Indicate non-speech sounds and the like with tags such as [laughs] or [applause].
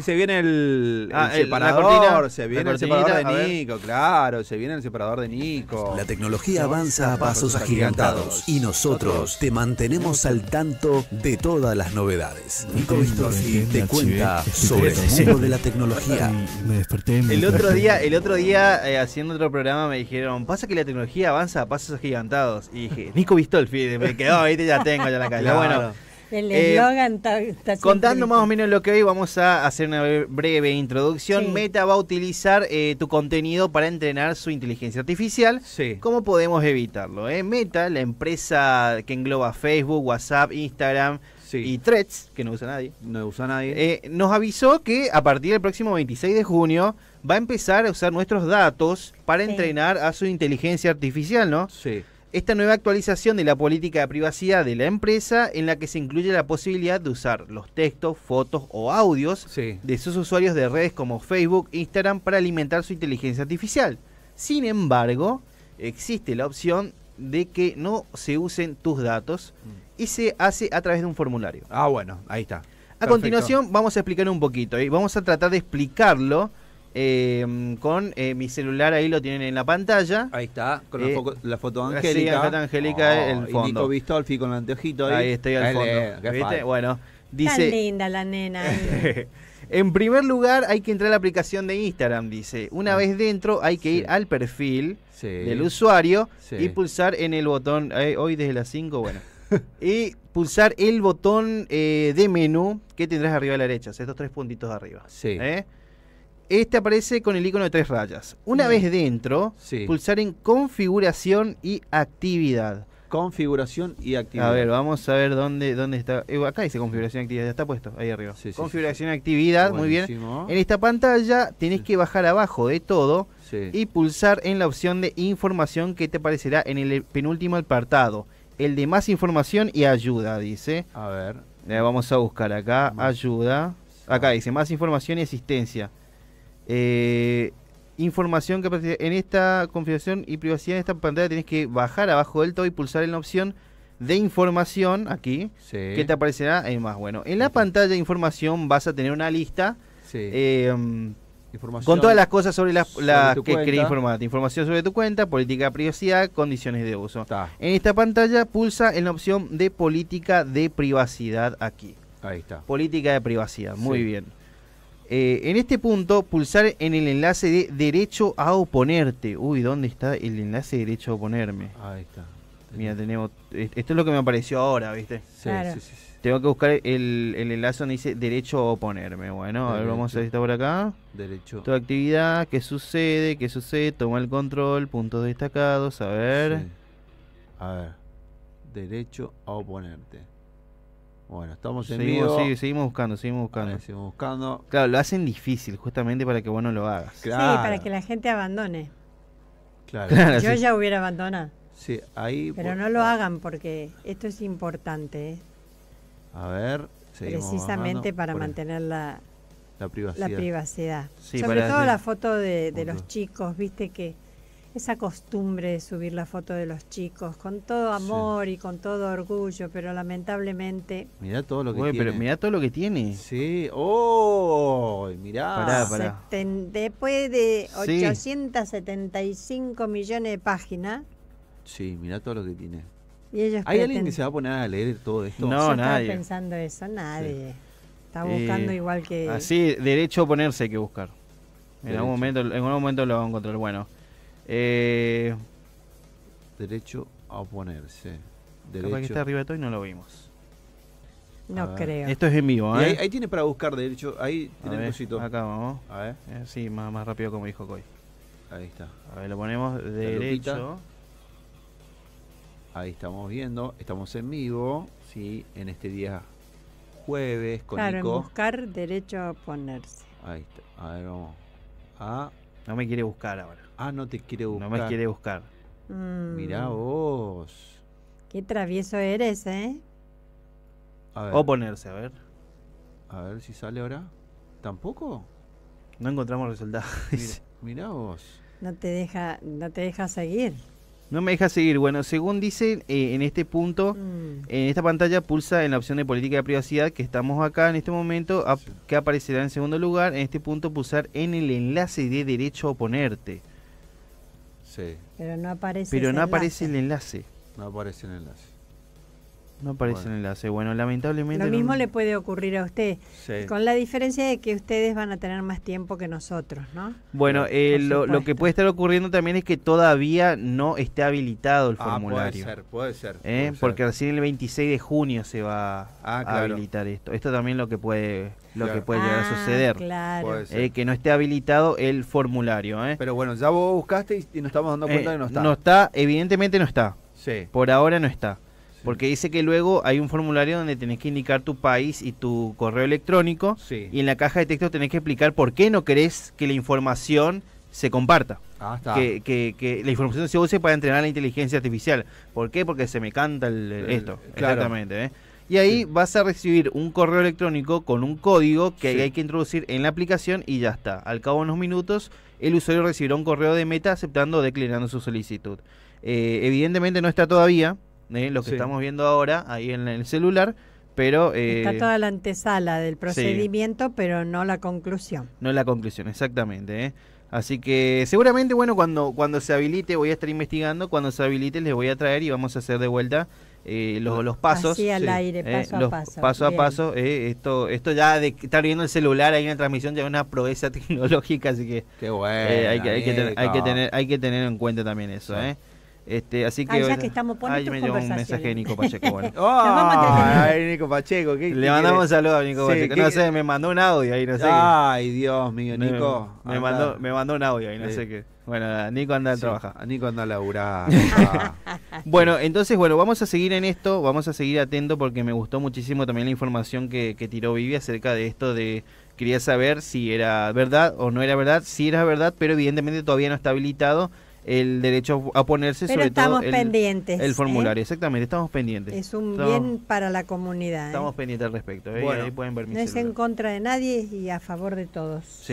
Se viene el, ah, separador, se viene el separador de Nico, claro, se viene el separador de Nico. La tecnología avanza a pasos agigantados y nosotros te mantenemos al tanto de todas las novedades. Nico Vistolfi te cuenta sobre el mundo de la tecnología. desperté. El otro día, el otro día eh, haciendo otro programa me dijeron, pasa que la tecnología avanza a pasos agigantados. Y dije, Nico Vistolfi, me quedó, ahí ya tengo ya la calle. Bueno, el eh, está, Contando más o menos lo que hoy vamos a hacer una breve introducción. Meta va a utilizar eh, tu contenido para entrenar su inteligencia artificial. Sí. ¿Cómo podemos evitarlo? Eh? Meta, la empresa que engloba Facebook, WhatsApp, Instagram, y Threads, que no usa nadie. No usa nadie. Eh, nos avisó que a partir del próximo 26 de junio va a empezar a usar nuestros datos para entrenar a su inteligencia artificial, ¿no? Sí esta nueva actualización de la política de privacidad de la empresa en la que se incluye la posibilidad de usar los textos, fotos o audios de sus usuarios de redes como Facebook e Instagram para alimentar su inteligencia artificial. Sin embargo, existe la opción de que no se usen tus datos y se hace a través de un formulario. Ah, bueno, ahí está. A continuación vamos a explicar un poquito y ¿eh? vamos a tratar de explicarlo Em, con eh, mi celular ahí lo tienen en la pantalla. Ahí está, con la, eh, la foto angélica. angélica oh, en el fondo. con ahí. estoy al fondo. ¿Viste? Bueno, dice. Tan linda la nena. [laughs] en primer lugar, hay que entrar a la aplicación de Instagram, dice. Una ah. vez dentro, hay que ir al perfil del usuario y pulsar en el botón. Eh, hoy desde las 5, bueno. [laughs] y pulsar el botón de menú que tendrás arriba a la derecha, estos tres puntitos de arriba. Sí. Este aparece con el icono de tres rayas. Una mm. vez dentro, pulsar en configuración y actividad. Configuración y actividad. A ver, vamos a ver dónde, dónde está. Eh, acá dice configuración y actividad, Ya está puesto ahí arriba. configuración y actividad, muy bien. En esta pantalla tenés que bajar abajo de todo y pulsar en la opción de información que te aparecerá en el penúltimo apartado. El de más información y ayuda, dice. A ver. Eh, vamos a buscar acá, ayuda. Acá dice más información y asistencia. Eh, información que aparece en esta configuración y privacidad en esta pantalla tienes que bajar abajo del todo y pulsar en la opción de información aquí que te aparecerá en más bueno en la pantalla de información vas a tener una lista em, con todas las cosas sobre las, que querés informarte información sobre tu cuenta política de privacidad condiciones de uso en esta pantalla pulsa en la opción de política de privacidad aquí Ahí está. Política de privacidad, muy bien. Eh, en este punto, pulsar en el enlace de derecho a oponerte. Uy, ¿dónde está el enlace derecho a oponerme? Ahí está. Mira, tenemos. Eh, esto es lo que me apareció ahora, ¿viste? Sí, sí, sí, Tengo que buscar el, enlace donde dice derecho a oponerme. Bueno, a ver, vamos a ver esta por acá. Derecho. Tu actividad, ¿qué sucede? ¿Qué sucede? Toma el control, puntos destacados, a ver. A ver. Derecho a oponerte. Bueno, estamos en seguimos, vivo. seguimos buscando, seguimos buscando. buscando. Claro, lo hacen difícil justamente para que vos no lo hagas. Sí, para que la gente abandone. Claro. Yo ya hubiera abandonado. Sí, ahí. Pero no lo hagan porque esto es importante. ¿eh? A ver, seguimos Precisamente para mantener la, privacidad. Sobre todo la foto de los chicos, viste que esa costumbre de subir la foto de los chicos con todo amor y con todo orgullo, pero lamentablemente. Mirá todo lo que tiene. Pero mirá todo lo que tiene. Sí. ¡Oh! Mirá. después de 875 millones de páginas. Sí, mirá todo lo que tiene. Y ¿Hay alguien que se va a poner a leer todo esto? No, nadie. está pensando eso, nadie. Está buscando eh, igual que. Así, derecho a ponerse hay que buscar. En algún, momento, en algún momento lo va a encontrar. Bueno. Eh, derecho a oponerse. Derecho. que está arriba de todo y no lo vimos. No creo. Esto es en vivo, ¿eh? Ahí, tiene para buscar, derecho Ahí tiene Acá vamos. A ver. Eh, sí, más, rápido como dijo Coy. Ahí está. A ver, lo ponemos derecho. Ahí estamos viendo. Estamos en vivo. Sí, en este día jueves con Claro, en buscar derecho a oponerse. Ahí está. A ver, vamos. A... Ah. No me quiere buscar ahora. Ah, no te quiere buscar. No me quiere buscar. Mm. vos. Qué travieso eres, ¿eh? A ver. O ponerse, a ver. A ver si sale ahora. ¿Tampoco? No encontramos resultados. [laughs] Mira vos. No te deja, no te deja seguir. No me deja seguir. Bueno, según dice eh, en este punto, mm. en esta pantalla pulsa en la opción de política de privacidad que estamos acá en este momento, que aparecerá en segundo lugar. En este punto pulsar en el enlace de derecho a oponerte. Pero no aparece Pero no aparece el enlace. No aparece el enlace. No aparece el enlace. Bueno, lamentablemente... Lo mismo le puede ocurrir a usted, con la diferencia de que ustedes van a tener más tiempo que nosotros, ¿no? Bueno, eh, lo, que puede estar ocurriendo también es que todavía no esté habilitado el ah, formulario. Puede ser, ¿Eh? puede ser. Porque recién el 26 de junio se va ah, a habilitar esto. Esto también lo que puede lo que puede llegar a ah, suceder. Claro. Eh, que no esté habilitado el formulario. ¿eh? Pero bueno, ya vos buscaste y, nos estamos dando cuenta que no está. No está, evidentemente no está. Sí. Por ahora no está. Porque dice que luego hay un formulario donde tenés que indicar tu país y tu correo electrónico. Y en la caja de texto tenés que explicar por qué no querés que la información se comparta. Ah, está. Que, la información se use para entrenar la inteligencia artificial. ¿Por qué? Porque se me canta esto. Exactamente. ¿eh? Y ahí vas a recibir un correo electrónico con un código que hay que introducir en la aplicación y ya está. Al cabo de unos minutos, el usuario recibirá un correo de meta aceptando o declinando su solicitud. Eh, evidentemente no está todavía, ¿eh? lo que estamos viendo ahora ahí en el celular. Pero, Está eh, toda la antesala del procedimiento, pero no la conclusión. No la conclusión, exactamente. ¿eh? Así que seguramente, bueno, cuando, cuando se habilite, voy a estar investigando, cuando se habilite les voy a traer y vamos a hacer de vuelta eh, los, pasos. Así al aire, paso a paso. Paso a paso. esto, esto ya de estar viendo el celular ahí en la transmisión ya es una proeza [laughs] tecnológica, así que, Qué bueno! hay, que tener, hay, que tener, en cuenta también eso. Eh. Este, así que, ah, ya que estamos poniendo. ahí me llegó un mensaje de Nico Pacheco. [laughs] ay, Nico Pacheco. ¿qué, Le mandamos un saludo a Nico Pacheco. No sé, me mandó un audio ahí, no sé. Ay, Dios mío, Nico. Me, mandó, me mandó un audio ahí, no sé qué. Bueno, Nico anda a trabajar. Nico anda a laburar. [laughs] bueno, entonces, bueno, vamos a seguir en esto, vamos a seguir atento porque me gustó muchísimo también la información que, que tiró Vivi acerca de esto de quería saber si era verdad o no era verdad, si era verdad, pero evidentemente todavía no está habilitado el derecho a ponerse sobre todo el, el formulario. ¿eh? Exactamente, estamos pendientes. Es un bien para la comunidad. Estamos ¿eh? pendientes al respecto. ¿eh? no es en contra de nadie y a favor de todos.